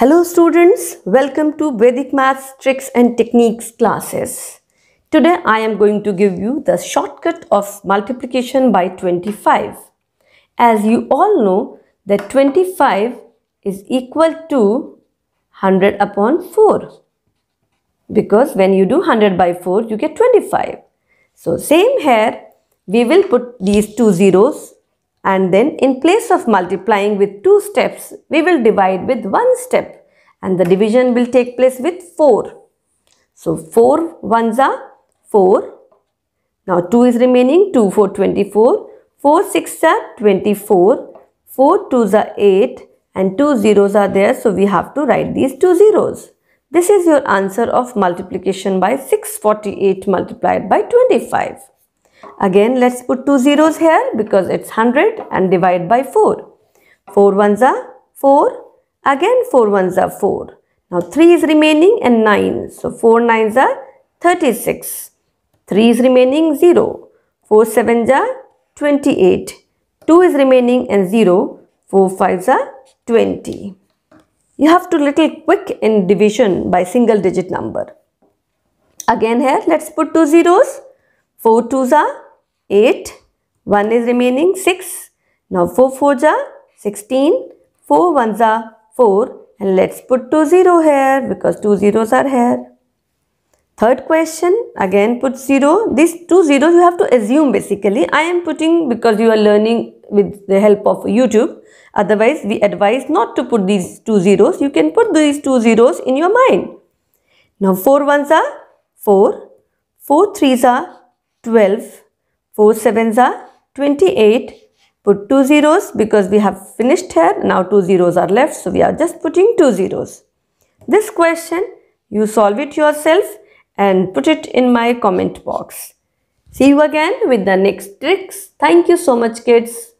Hello students, welcome to Vedic Maths Tricks and Techniques classes. Today I am going to give you the shortcut of multiplication by 25. As you all know that 25 is equal to 100 upon 4 because when you do 100 by 4 you get 25. So same here we will put these two zeros and then in place of multiplying with 2 steps, we will divide with 1 step and the division will take place with 4. So 4 ones are 4. Now 2 is remaining, 2 4 24, 4 6 are 24, 4 2s are 8 and 2 zeros are there so we have to write these 2 zeros. This is your answer of multiplication by 648 multiplied by 25. Again, let's put two zeros here because it's 100 and divide by 4. 4 ones are 4. Again, 4 ones are 4. Now, 3 is remaining and 9. So, 4 nines are 36. 3 is remaining 0. 4 sevens are 28. 2 is remaining and 0. 4 fives are 20. You have to little quick in division by single digit number. Again here, let's put two zeros. 4 are 8. 1 is remaining 6. Now 4 are 16. 4 1s are 4. And let's put 2 0 here because 2 zeros are here. Third question, again put 0. These two zeros you have to assume basically. I am putting because you are learning with the help of YouTube. Otherwise, we advise not to put these two zeros. You can put these two zeros in your mind. Now, 4 ones are 4. 4 threes are 12. 4 sevens are 28. Put 2 zeros because we have finished here. Now 2 zeros are left. So we are just putting 2 zeros. This question, you solve it yourself and put it in my comment box. See you again with the next tricks. Thank you so much kids.